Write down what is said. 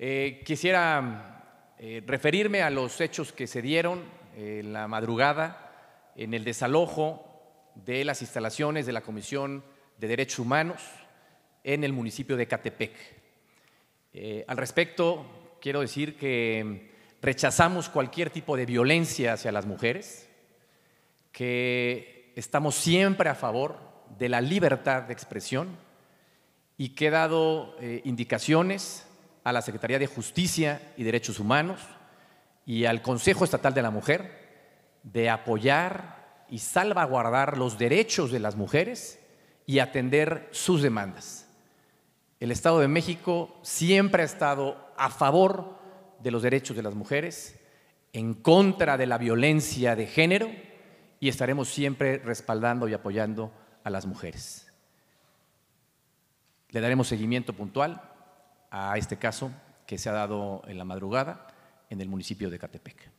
Eh, quisiera eh, referirme a los hechos que se dieron eh, en la madrugada en el desalojo de las instalaciones de la Comisión de Derechos Humanos en el municipio de Catepec. al respecto, quiero decir que rechazamos cualquier tipo de violencia hacia las mujeres, que estamos siempre a favor de la libertad de expresión y que he dado indicaciones a la Secretaría de Justicia y Derechos Humanos y al Consejo Estatal de la Mujer de apoyar y salvaguardar los derechos de las mujeres y atender sus demandas. El Estado de México siempre ha estado a favor de los derechos de las mujeres, en contra de la violencia de género y estaremos siempre respaldando y apoyando a las mujeres. Le daremos seguimiento puntual a este caso que se ha dado en la madrugada en el municipio de Catepec.